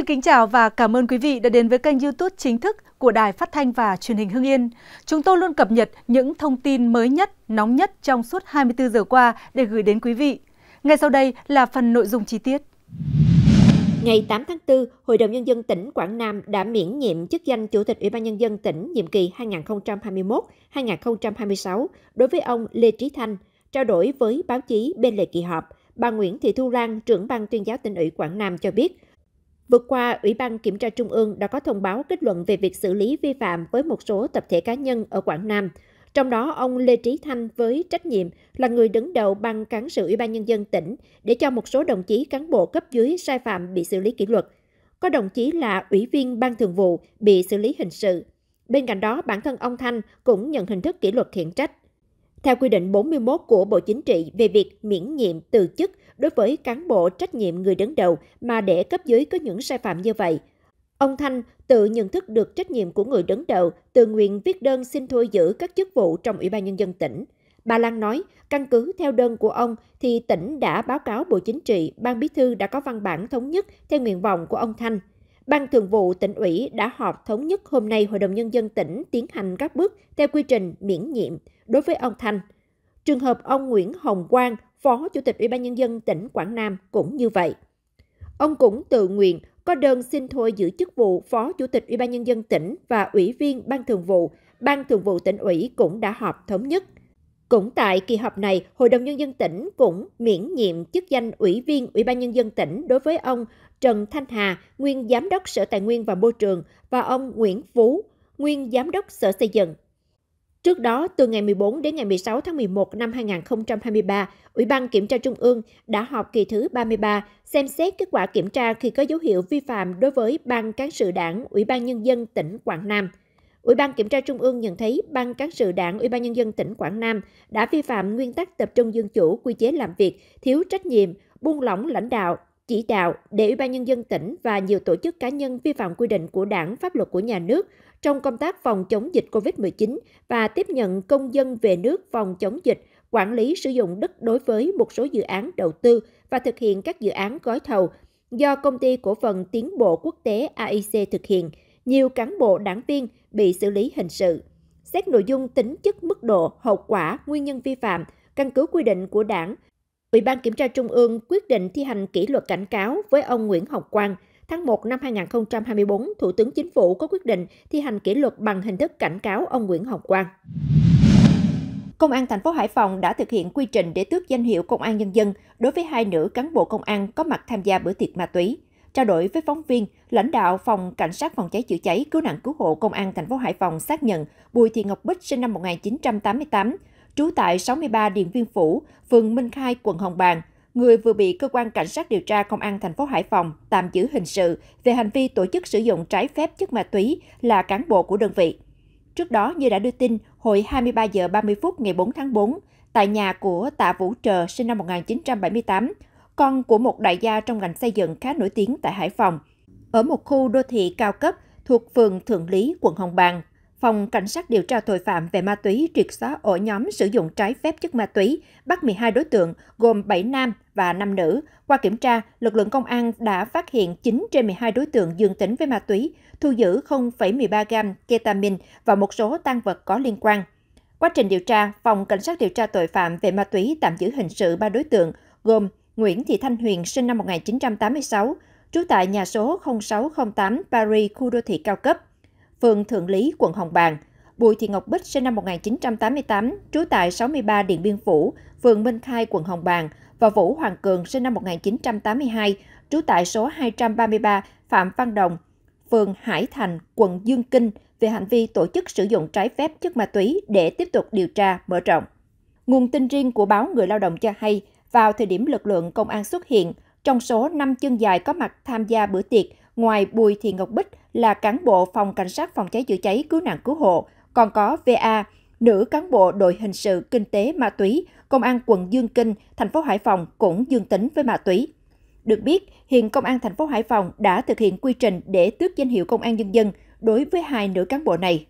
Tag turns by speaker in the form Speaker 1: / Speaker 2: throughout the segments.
Speaker 1: Xin kính chào và cảm ơn quý vị đã đến với kênh YouTube chính thức của Đài Phát thanh và Truyền hình Hưng Yên. Chúng tôi luôn cập nhật những thông tin mới nhất, nóng nhất trong suốt 24 giờ qua để gửi đến quý vị. Ngay sau đây là phần nội dung chi tiết.
Speaker 2: Ngày 8 tháng 4, Hội đồng Nhân dân tỉnh Quảng Nam đã miễn nhiệm chức danh Chủ tịch Ủy ban Nhân dân tỉnh nhiệm kỳ 2021-2026 đối với ông Lê Trí Thanh, trao đổi với báo chí bên lề kỳ họp. Bà Nguyễn Thị Thu Lan, trưởng ban tuyên giáo tỉnh ủy Quảng Nam cho biết, Vừa qua, Ủy ban Kiểm tra Trung ương đã có thông báo kết luận về việc xử lý vi phạm với một số tập thể cá nhân ở Quảng Nam. Trong đó, ông Lê Trí Thanh với trách nhiệm là người đứng đầu ban cán sự Ủy ban Nhân dân tỉnh để cho một số đồng chí cán bộ cấp dưới sai phạm bị xử lý kỷ luật. Có đồng chí là ủy viên ban thường vụ bị xử lý hình sự. Bên cạnh đó, bản thân ông Thanh cũng nhận hình thức kỷ luật khiển trách. Theo quy định 41 của Bộ Chính trị về việc miễn nhiệm từ chức đối với cán bộ trách nhiệm người đứng đầu mà để cấp dưới có những sai phạm như vậy, ông Thanh tự nhận thức được trách nhiệm của người đứng đầu, tự nguyện viết đơn xin thôi giữ các chức vụ trong Ủy ban Nhân dân tỉnh. Bà Lan nói, căn cứ theo đơn của ông thì tỉnh đã báo cáo Bộ Chính trị, Ban Bí thư đã có văn bản thống nhất theo nguyện vọng của ông Thanh. Ban Thường vụ tỉnh ủy đã họp thống nhất hôm nay Hội đồng Nhân dân tỉnh tiến hành các bước theo quy trình miễn nhiệm, đối với ông Thanh. Trường hợp ông Nguyễn Hồng Quang, Phó Chủ tịch Ủy ban Nhân dân tỉnh Quảng Nam cũng như vậy. Ông cũng tự nguyện có đơn xin thôi giữ chức vụ Phó Chủ tịch Ủy ban Nhân dân tỉnh và Ủy viên Ban Thường vụ. Ban Thường vụ tỉnh ủy cũng đã họp thống nhất. Cũng tại kỳ họp này, Hội đồng Nhân dân tỉnh cũng miễn nhiệm chức danh Ủy viên Ủy ban Nhân dân tỉnh đối với ông Trần Thanh Hà, nguyên Giám đốc Sở Tài nguyên và Môi trường, và ông Nguyễn Phú, nguyên Giám đốc Sở Xây dựng. Trước đó, từ ngày 14 đến ngày 16 tháng 11 năm 2023, Ủy ban Kiểm tra Trung ương đã họp kỳ thứ 33 xem xét kết quả kiểm tra khi có dấu hiệu vi phạm đối với Ban Cán sự Đảng, Ủy ban Nhân dân tỉnh Quảng Nam. Ủy ban Kiểm tra Trung ương nhận thấy Ban Cán sự Đảng Ủy ban Nhân dân tỉnh Quảng Nam đã vi phạm nguyên tắc tập trung dân chủ, quy chế làm việc, thiếu trách nhiệm, buông lỏng lãnh đạo, chỉ đạo để Ủy ban Nhân dân tỉnh và nhiều tổ chức cá nhân vi phạm quy định của đảng, pháp luật của nhà nước trong công tác phòng chống dịch COVID-19 và tiếp nhận công dân về nước phòng chống dịch, quản lý sử dụng đất đối với một số dự án đầu tư và thực hiện các dự án gói thầu do Công ty Cổ phần Tiến bộ Quốc tế AIC thực hiện, nhiều cán bộ đảng viên bị xử lý hình sự. Xét nội dung tính chất mức độ, hậu quả, nguyên nhân vi phạm, căn cứ quy định của đảng, Ủy ban Kiểm tra Trung ương quyết định thi hành kỷ luật cảnh cáo với ông Nguyễn Hồng Quang. Tháng 1 năm 2024, Thủ tướng Chính phủ có quyết định thi hành kỷ luật bằng hình thức cảnh cáo ông Nguyễn Hồng Quang. Công an thành phố Hải Phòng đã thực hiện quy trình để tước danh hiệu Công an Nhân dân đối với hai nữ cán bộ công an có mặt tham gia bữa tiệc ma túy. Trao đổi với phóng viên, lãnh đạo phòng cảnh sát phòng cháy chữa cháy cứu nạn cứu hộ công an thành phố Hải Phòng xác nhận Bùi Thị Ngọc Bích sinh năm 1988, trú tại 63 Điện Viên Phủ, phường Minh Khai, quận Hồng Bàng, người vừa bị cơ quan cảnh sát điều tra công an thành phố Hải Phòng tạm giữ hình sự về hành vi tổ chức sử dụng trái phép chất ma túy là cán bộ của đơn vị. Trước đó như đã đưa tin, hồi 23 giờ 30 phút ngày 4 tháng 4, tại nhà của Tạ Vũ Trờ sinh năm 1978, con của một đại gia trong ngành xây dựng khá nổi tiếng tại Hải Phòng, ở một khu đô thị cao cấp thuộc phường Thượng Lý, quận Hồng Bàng, Phòng Cảnh sát điều tra tội phạm về ma túy triệt xóa ổ nhóm sử dụng trái phép chất ma túy, bắt 12 đối tượng gồm 7 nam và 5 nữ. Qua kiểm tra, lực lượng công an đã phát hiện 9 trên 12 đối tượng dương tính với ma túy, thu giữ 0,13 gam ketamine và một số tăng vật có liên quan. Quá trình điều tra, Phòng Cảnh sát điều tra tội phạm về ma túy tạm giữ hình sự 3 đối tượng gồm Nguyễn Thị Thanh Huyền sinh năm 1986, trú tại nhà số 0608 Paris, khu đô thị cao cấp, phường Thượng Lý, quận Hồng Bàng. Bùi Thị Ngọc Bích sinh năm 1988, trú tại 63 Điện Biên Phủ, phường Minh Khai, quận Hồng Bàng và Vũ Hoàng Cường sinh năm 1982, trú tại số 233 Phạm Văn Đồng, phường Hải Thành, quận Dương Kinh về hành vi tổ chức sử dụng trái phép chất ma túy để tiếp tục điều tra mở rộng. Nguồn tin riêng của báo Người Lao động cho hay, vào thời điểm lực lượng công an xuất hiện, trong số 5 chân dài có mặt tham gia bữa tiệc Ngoài Bùi Thị Ngọc Bích là cán bộ phòng cảnh sát phòng cháy chữa cháy cứu nạn cứu hộ, còn có VA, nữ cán bộ đội hình sự kinh tế ma túy, công an quận Dương Kinh, thành phố Hải Phòng cũng dương tính với ma túy. Được biết, hiện công an thành phố Hải Phòng đã thực hiện quy trình để tước danh hiệu công an nhân dân đối với hai nữ cán bộ này.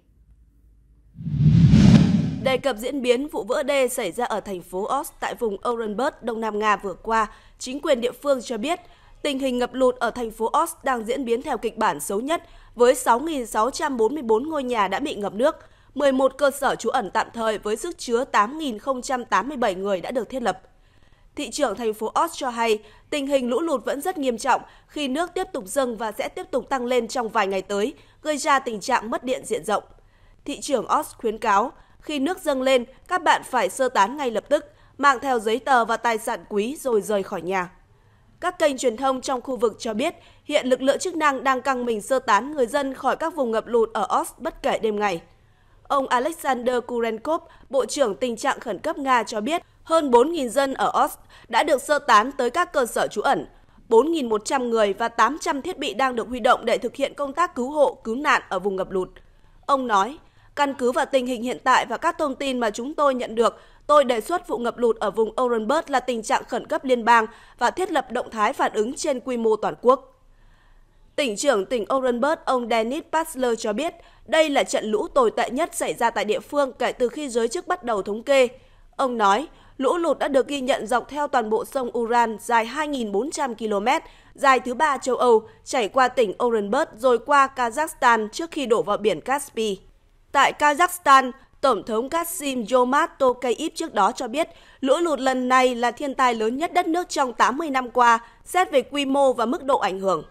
Speaker 1: Đề cập diễn biến vụ vỡ đê xảy ra ở thành phố Ost tại vùng Orenburg, Đông Nam Nga vừa qua, chính quyền địa phương cho biết tình hình ngập lụt ở thành phố Ost đang diễn biến theo kịch bản xấu nhất, với 6.644 ngôi nhà đã bị ngập nước, 11 cơ sở trú ẩn tạm thời với sức chứa 8.087 người đã được thiết lập. Thị trưởng thành phố Ost cho hay, tình hình lũ lụt vẫn rất nghiêm trọng khi nước tiếp tục dâng và sẽ tiếp tục tăng lên trong vài ngày tới, gây ra tình trạng mất điện diện rộng. Thị trưởng Ost khuyến cáo, khi nước dâng lên, các bạn phải sơ tán ngay lập tức, mang theo giấy tờ và tài sản quý rồi rời khỏi nhà các kênh truyền thông trong khu vực cho biết hiện lực lượng chức năng đang căng mình sơ tán người dân khỏi các vùng ngập lụt ở Ost bất kể đêm ngày. Ông Alexander Kurenkov, Bộ trưởng Tình trạng Khẩn cấp Nga cho biết hơn 4.000 dân ở Ost đã được sơ tán tới các cơ sở trú ẩn. 4.100 người và 800 thiết bị đang được huy động để thực hiện công tác cứu hộ, cứu nạn ở vùng ngập lụt. Ông nói, căn cứ vào tình hình hiện tại và các thông tin mà chúng tôi nhận được, Tôi đề xuất vụ ngập lụt ở vùng Orenburg là tình trạng khẩn cấp liên bang và thiết lập động thái phản ứng trên quy mô toàn quốc. Tỉnh trưởng tỉnh Orenburg, ông Dennis Pasler cho biết, đây là trận lũ tồi tệ nhất xảy ra tại địa phương kể từ khi giới chức bắt đầu thống kê. Ông nói, lũ lụt đã được ghi nhận dọc theo toàn bộ sông Uran dài 2.400 km, dài thứ ba châu Âu, chảy qua tỉnh Orenburg rồi qua Kazakhstan trước khi đổ vào biển Caspi. Tại Kazakhstan, Tổng thống Kassim Yomat Tokayev trước đó cho biết, lũ lụt lần này là thiên tai lớn nhất đất nước trong 80 năm qua, xét về quy mô và mức độ ảnh hưởng.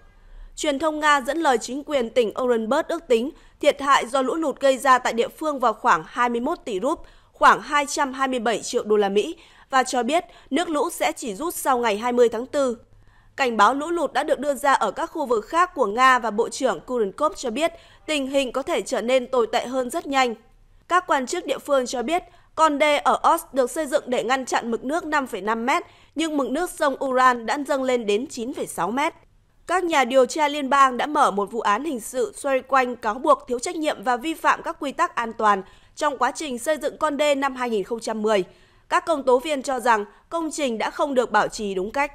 Speaker 1: Truyền thông Nga dẫn lời chính quyền tỉnh Orenburg ước tính thiệt hại do lũ lụt gây ra tại địa phương vào khoảng 21 tỷ rúp, khoảng 227 triệu đô la Mỹ, và cho biết nước lũ sẽ chỉ rút sau ngày 20 tháng 4. Cảnh báo lũ lụt đã được đưa ra ở các khu vực khác của Nga và Bộ trưởng Kurenkov cho biết tình hình có thể trở nên tồi tệ hơn rất nhanh các quan chức địa phương cho biết con đê ở Oz được xây dựng để ngăn chặn mực nước 5,5 mét, nhưng mực nước sông Uran đã dâng lên đến 9,6 mét. Các nhà điều tra liên bang đã mở một vụ án hình sự xoay quanh cáo buộc thiếu trách nhiệm và vi phạm các quy tắc an toàn trong quá trình xây dựng con đê năm 2010. Các công tố viên cho rằng công trình đã không được bảo trì đúng cách.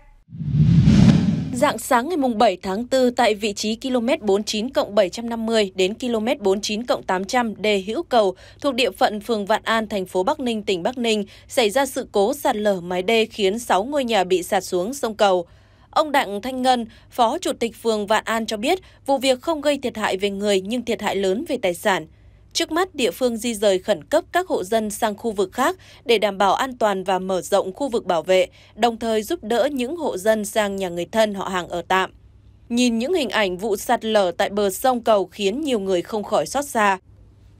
Speaker 1: Dạng sáng ngày 7 tháng 4 tại vị trí km 49 cộng 750 đến km 49 cộng 800 đề hữu cầu thuộc địa phận phường Vạn An, thành phố Bắc Ninh, tỉnh Bắc Ninh xảy ra sự cố sạt lở mái đê khiến 6 ngôi nhà bị sạt xuống sông cầu. Ông Đặng Thanh Ngân, Phó Chủ tịch phường Vạn An cho biết vụ việc không gây thiệt hại về người nhưng thiệt hại lớn về tài sản. Trước mắt, địa phương di rời khẩn cấp các hộ dân sang khu vực khác để đảm bảo an toàn và mở rộng khu vực bảo vệ, đồng thời giúp đỡ những hộ dân sang nhà người thân họ hàng ở tạm. Nhìn những hình ảnh vụ sạt lở tại bờ sông cầu khiến nhiều người không khỏi xót xa.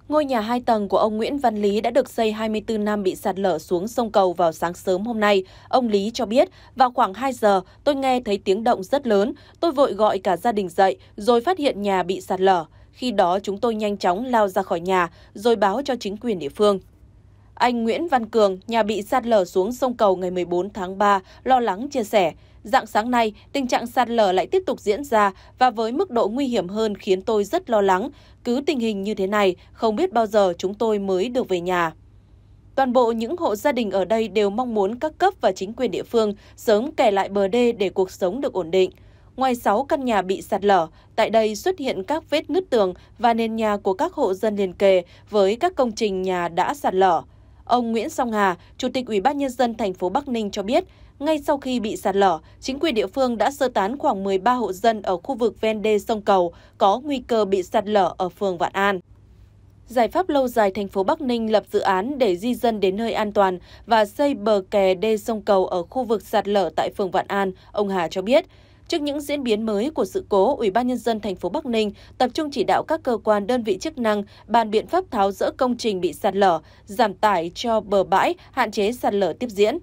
Speaker 1: Ngôi nhà hai tầng của ông Nguyễn Văn Lý đã được xây 24 năm bị sạt lở xuống sông cầu vào sáng sớm hôm nay. Ông Lý cho biết, vào khoảng 2 giờ, tôi nghe thấy tiếng động rất lớn. Tôi vội gọi cả gia đình dậy, rồi phát hiện nhà bị sạt lở. Khi đó chúng tôi nhanh chóng lao ra khỏi nhà rồi báo cho chính quyền địa phương. Anh Nguyễn Văn Cường, nhà bị sạt lở xuống sông cầu ngày 14 tháng 3, lo lắng chia sẻ, dạng sáng nay tình trạng sạt lở lại tiếp tục diễn ra và với mức độ nguy hiểm hơn khiến tôi rất lo lắng. Cứ tình hình như thế này, không biết bao giờ chúng tôi mới được về nhà. Toàn bộ những hộ gia đình ở đây đều mong muốn các cấp và chính quyền địa phương sớm kẻ lại bờ đê để cuộc sống được ổn định. Ngoài 6 căn nhà bị sạt lở, tại đây xuất hiện các vết nứt tường và nền nhà của các hộ dân liền kề với các công trình nhà đã sạt lở. Ông Nguyễn Song Hà, Chủ tịch Ủy ban nhân dân thành phố Bắc Ninh cho biết, ngay sau khi bị sạt lở, chính quyền địa phương đã sơ tán khoảng 13 hộ dân ở khu vực ven đê sông Cầu có nguy cơ bị sạt lở ở phường Vạn An. Giải pháp lâu dài thành phố Bắc Ninh lập dự án để di dân đến nơi an toàn và xây bờ kè đê sông cầu ở khu vực sạt lở tại phường Vạn An, ông Hà cho biết. Trước những diễn biến mới của sự cố, Ủy ban nhân dân thành phố Bắc Ninh tập trung chỉ đạo các cơ quan đơn vị chức năng bàn biện pháp tháo dỡ công trình bị sạt lở, giảm tải cho bờ bãi, hạn chế sạt lở tiếp diễn.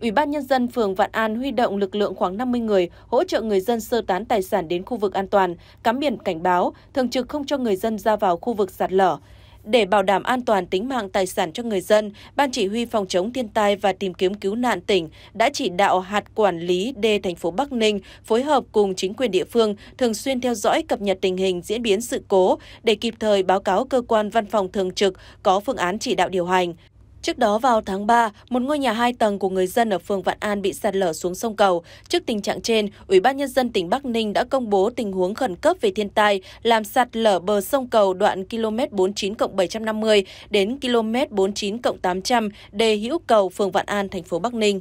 Speaker 1: Ủy ban nhân dân phường Vạn An huy động lực lượng khoảng 50 người hỗ trợ người dân sơ tán tài sản đến khu vực an toàn, cắm biển cảnh báo, thường trực không cho người dân ra vào khu vực sạt lở, để bảo đảm an toàn tính mạng tài sản cho người dân, Ban Chỉ huy Phòng chống thiên tai và tìm kiếm cứu nạn tỉnh đã chỉ đạo hạt quản lý D thành phố Bắc Ninh phối hợp cùng chính quyền địa phương thường xuyên theo dõi cập nhật tình hình diễn biến sự cố để kịp thời báo cáo cơ quan văn phòng thường trực có phương án chỉ đạo điều hành. Trước đó vào tháng 3, một ngôi nhà 2 tầng của người dân ở phường Vạn An bị sạt lở xuống sông Cầu. Trước tình trạng trên, Ủy ban nhân dân tỉnh Bắc Ninh đã công bố tình huống khẩn cấp về thiên tai làm sạt lở bờ sông Cầu đoạn km 49 750 đến km 49 800 đề Hữu Cầu, phường Vạn An, thành phố Bắc Ninh.